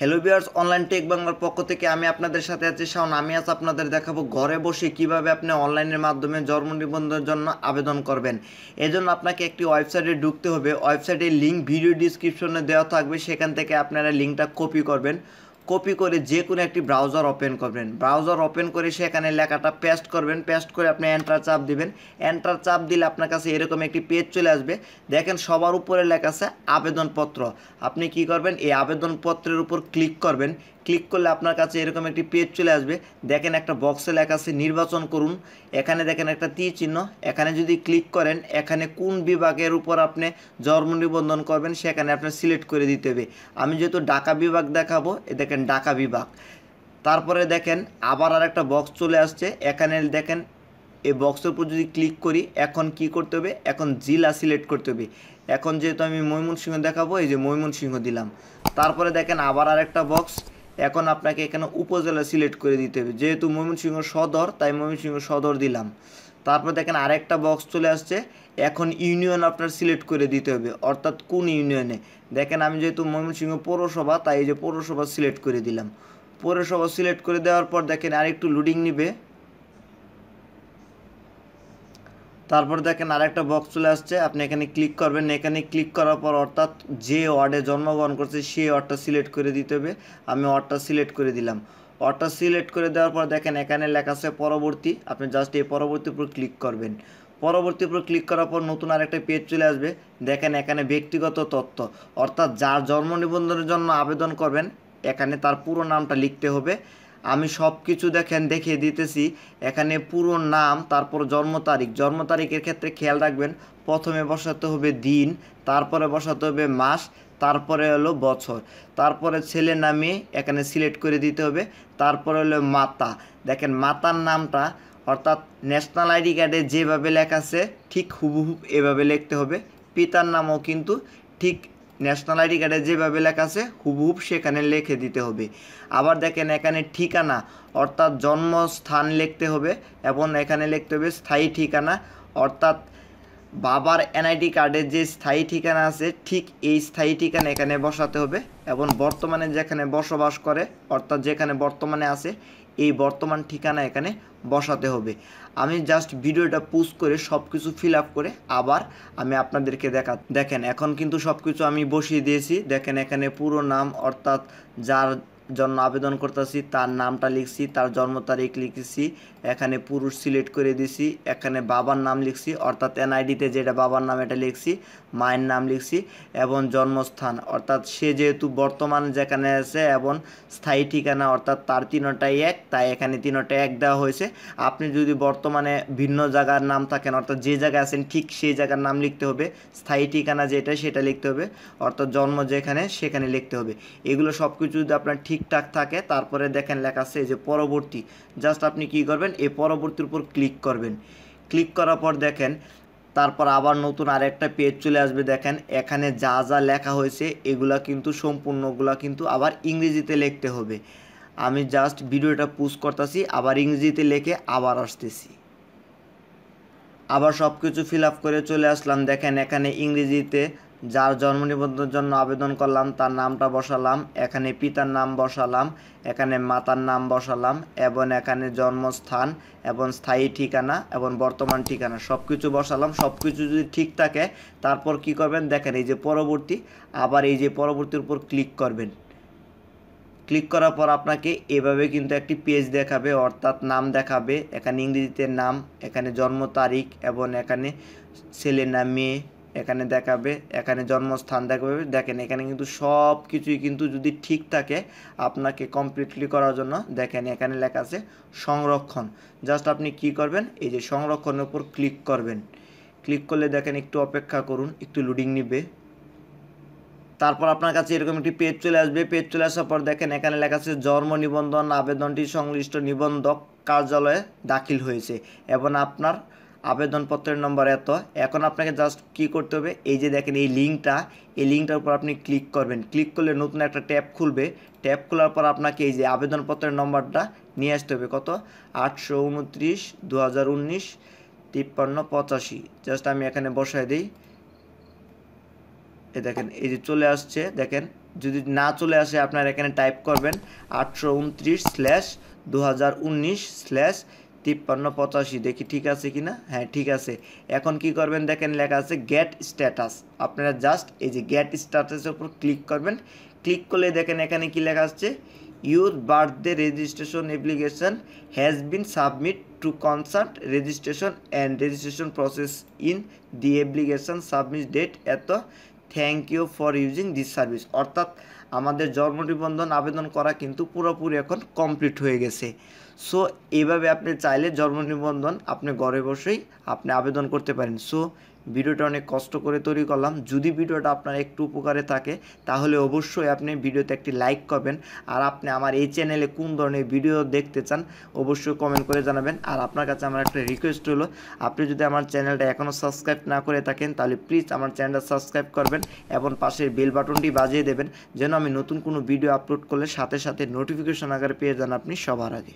hello বিয়ার্স online take বাংলার পক্ষ থেকে আমি আপনাদের সাথে আছি শাওন আমি আজ আপনাদের দেখাবো ঘরে বসে কিভাবে আপনি অনলাইনের মাধ্যমে জন্ম নিবন্ধনের জন্য আবেদন করবেন এজন্য আপনাকে একটি ওয়েবসাইটে ঢুকতে হবে ওয়েবসাইটের লিঙ্ক ভিডিও ডিসক্রিপশনে দেওয়া থাকবে সেখান থেকে আপনারা লিঙ্কটা কপি করবেন কপি করে যে কোনো একটি ব্রাউজার ওপেন করবেন ব্রাউজার ওপেন করে সেখানে লেখাটা পেস্ট করবেন পেস্ট করে আপনি এন্টার চাপ দিবেন এন্টার চাপ দিলে আপনার কাছে এরকম একটি পেজ চলে আসবে দেখেন সবার উপরে লেখা আছে আবেদনপত্র আপনি কি করবেন এই আবেদনপত্রের উপর ক্লিক করবেন ক্লিক করলে আপনার কাছে এরকম একটি পেজ চলে আসবে দেখেন একটা বক্সে লেখা আছে নির্বাচন করুন এখানে দেখেন একটা তীর চিহ্ন এখানে যদি ক্লিক করেন এখানে কোন বিভাগের উপর আপনি জন্ম নিবন্ধন করবেন সেখানে আপনার সিলেক্ট করে দিতে হবে আমি যেহেতু ঢাকা বিভাগ দেখাবো এ দেখেন ঢাকা বিভাগ তারপরে দেখেন আবার আর একটা বক্স চলে আসছে এখানে দেখেন এই বক্সের উপর যদি ক্লিক করি এখন কি করতে হবে এখন জিলা সিলেক্ট করতে হবে এখন যেহেতু আমি ময়মনসিংহ দেখাবো এই যে ময়মনসিংহ দিলাম তারপরে দেখেন আবার আর একটা বক্স এখন আপনাকে এখানে উপজেলা সিলেক্ট করে দিতে হবে যেহেতু ময়মনসিংহ সদর তাই ময়মনসিংহ সদর দিলাম তারপর দেখেন আরেকটা বক্স চলে আসছে এখন ইউনিয়ন আপনার সিলেক্ট করে দিতে হবে অর্থাৎ কোন ইউনিয়নে দেখেন আমি যেহেতু ময়মনসিংহ পৌরসভা তাই এই যে পৌরসভা সিলেক্ট করে দিলাম পৌরসভা সিলেক্ট করে দেওয়ার পর দেখেন আরেকটু লুডিং নিবে তারপর দেখেন আরেকটা বক্স চলে আসছে আপনি এখানে ক্লিক করবেন এখানে ক্লিক করার পর অর্থাৎ যে ওয়ার্ডে জন্মগ্রহণ করছে সেই ওয়ার্ডটা সিলেক্ট করে দিতে হবে আমি ওয়ার্ডটা সিলেক্ট করে দিলাম ওয়ার্ডটা সিলেক্ট করে দেওয়ার পর দেখেন এখানে লেখা আছে পরবর্তী আপনি জাস্ট এই পরবর্তী উপর ক্লিক করবেন পরবর্তী উপর ক্লিক করার পর নতুন আরেকটা পেজ চলে আসবে দেখেন এখানে ব্যক্তিগত তথ্য অর্থাৎ যার জন্ম নিবন্ধনের জন্য আবেদন করবেন এখানে তার পুরো নামটা লিখতে হবে আমি সব কিছু দেখেন দেখিয়ে দিতেছি এখানে পুরো নাম তারপর জন্ম তারিখ জন্ম তারিখের ক্ষেত্রে খেয়াল রাখবেন প্রথমে বসাতে হবে দিন তারপরে বসাতে হবে মাস তারপরে হলো বছর তারপরে ছেলে নামে এখানে সিলেক্ট করে দিতে হবে তারপরে হলো মাতা দেখেন মাতার নামটা অর্থাৎ ন্যাশনাল আইডি কার্ডে যেভাবে লেখা আছে ঠিক হুবহুব এভাবে লিখতে হবে পিতার নামও কিন্তু ঠিক ন্যাশনাল আইডি কার্ডে যেভাবে লেখা আছে হুবহুব সেখানে লিখে দিতে হবে আবার দেখেন এখানে ঠিকানা অর্থাৎ জন্মস্থান লিখতে হবে এবং এখানে লিখতে হবে স্থায়ী ঠিকানা অর্থাৎ বাবার এনআইডি কার্ডে যে স্থায়ী ঠিকানা আছে ঠিক এই স্থায়ী ঠিকানা এখানে বসাতে হবে এবং বর্তমানে যেখানে বসবাস করে অর্থাৎ যেখানে বর্তমানে আছে এই বর্তমান ঠিকানা এখানে বসাতে হবে আমি জাস্ট ভিডিওটা পোস্ট করে সব কিছু ফিল আপ করে আবার আমি আপনাদেরকে দেখা দেখেন এখন কিন্তু সব কিছু আমি বসিয়ে দিয়েছি দেখেন এখানে পুরো নাম অর্থাৎ যার জন্য আবেদন করতেছি তার নামটা লিখছি তার জন্ম তারিখ লিখেছি এখানে পুরুষ সিলেক্ট করে দিছি এখানে বাবার নাম লিখছি অর্থাৎ এনআইডিতে যেটা বাবার নাম এটা লিখছি মায়ের নাম লিখছি এবং জন্মস্থান অর্থাৎ সে যেহেতু বর্তমান যেখানে আছে এবং স্থায়ী ঠিকানা অর্থাৎ তার তিনোটাই এক তাই এখানে তিনোটা এক দেওয়া হয়েছে আপনি যদি বর্তমানে ভিন্ন জায়গার নাম থাকেন অর্থাৎ যে জায়গায় আছেন ঠিক সেই জায়গার নাম লিখতে হবে স্থায়ী ঠিকানা যেটা সেটা লিখতে হবে অর্থাৎ জন্ম যেখানে সেখানে লিখতে হবে এগুলো সব কিছু যদি আপনার ঠিক ঠিকঠাক থাকে তারপরে দেখেন লেখা আছে যে পরবর্তী জাস্ট আপনি কি করবেন এই পরবর্তীর উপর ক্লিক করবেন ক্লিক করার পর দেখেন তারপর আবার নতুন আরেকটা পেজ চলে আসবে দেখেন এখানে যা যা লেখা হয়েছে এগুলা কিন্তু সম্পূর্ণগুলা কিন্তু আবার ইংরেজিতে লিখতে হবে আমি জাস্ট ভিডিওটা পুশ করতেছি আবার ইংরেজিতে লিখে আবার আসতেছি আবার সব কিছু ফিল আপ করে চলে আসলাম দেখেন এখানে ইংরেজিতে যার জন্ম নিবন্ধনের জন্য আবেদন করলাম তার নামটা বসালাম এখানে পিতার নাম বসালাম এখানে মাতার নাম বসালাম এবং এখানে জন্মস্থান এবং স্থায়ী ঠিকানা এবং বর্তমান ঠিকানা সব কিছু বসালাম সব কিছু যদি ঠিক থাকে তারপর কি করবেন দেখেন এই যে পরবর্তী আবার এই যে পরবর্তীর উপর ক্লিক করবেন ক্লিক করার পর আপনাকে এভাবে কিন্তু একটি পেজ দেখাবে অর্থাৎ নাম দেখাবে এখানে ইংরেজিতে নাম এখানে জন্ম তারিখ এবং এখানে ছেলে না মেয়ে এখানে দেখাবে এখানে জন্মস্থান দেখাবে দেখেন এখানে কিন্তু সব কিছুই কিন্তু যদি ঠিক থাকে আপনাকে কমপ্লিটলি করার জন্য দেখেন এখানে লেখা আছে সংরক্ষণ জাস্ট আপনি কি করবেন এই যে সংরক্ষণের উপর ক্লিক করবেন ক্লিক করলে দেখেন একটু অপেক্ষা করুন একটু লোডিং নিবে তারপর আপনার কাছে এরকম একটি পেজ চলে আসবে পেজ চলে আসার পর দেখেন এখানে লেখা আছে জন্ম নিবন্ধন আবেদনটি সংশ্লিষ্ট নিবন্ধক কার্যালয়ে দাখিল হয়েছে এবং আপনার আবেদনপত্রের নম্বর এত এখন আপনাকে জাস্ট কি করতে হবে এই যে দেখেন এই লিঙ্কটা এই লিঙ্কটার উপর আপনি ক্লিক করবেন ক্লিক করলে নতুন একটা ট্যাব খুলবে ট্যাব খোলার পর আপনাকে এই যে আবেদনপত্রের নম্বরটা নিয়ে আসতে হবে কত আটশো উনত্রিশ দু হাজার উনিশ তিপ্পান্ন পঁচাশি জাস্ট আমি এখানে বসায় দিই এ দেখেন এই যে চলে আসছে দেখেন যদি না চলে আসে আপনার এখানে টাইপ করবেন আটশো উনত্রিশ স্ল্যাশ দু হাজার উনিশ স্ল্যাশ তিপ্পান্ন পঁচাশি দেখি ঠিক আছে কি না হ্যাঁ ঠিক আছে এখন কি করবেন দেখেন লেখা আছে গ্যাট স্ট্যাটাস আপনারা জাস্ট এই যে গ্যাট স্ট্যাটাসের উপর ক্লিক করবেন ক্লিক করলে দেখেন এখানে কি লেখা আসছে your birthday registration application has been submit to concerned registration and registration process in the application submit date এত thank you for using this service অর্থাৎ আমাদের জন্ম নিবন্ধন আবেদন করা কিন্তু পুরোপুরি এখন কমপ্লিট হয়ে গেছে সো এইভাবে আপনি চাইলে জন্ম নিবন্ধন আপনি ঘরে বসেই আপনি আবেদন করতে পারেন সো ভিডিওটা অনেক কষ্ট করে তৈরি করলাম যদি ভিডিওটা আপনার একটু উপকারে থাকে তাহলে অবশ্যই আপনি ভিডিওতে একটি লাইক করবেন আর আপনি আমার এই চ্যানেলে কোন ধরনের ভিডিও দেখতে চান অবশ্যই কমেন্ট করে জানাবেন আর আপনার কাছে আমার একটা রিকোয়েস্ট হলো আপনি যদি আমার চ্যানেলটা এখনও সাবস্ক্রাইব না করে থাকেন তাহলে প্লিজ আমার চ্যানেলটা সাবস্ক্রাইব করবেন এবং পাশের বেল বাটনটি বাজিয়ে দেবেন যেন আমি নতুন কোনো ভিডিও আপলোড করলে সাথে সাথে নোটিফিকেশন আকারে পেয়ে যান আপনি সবার আগে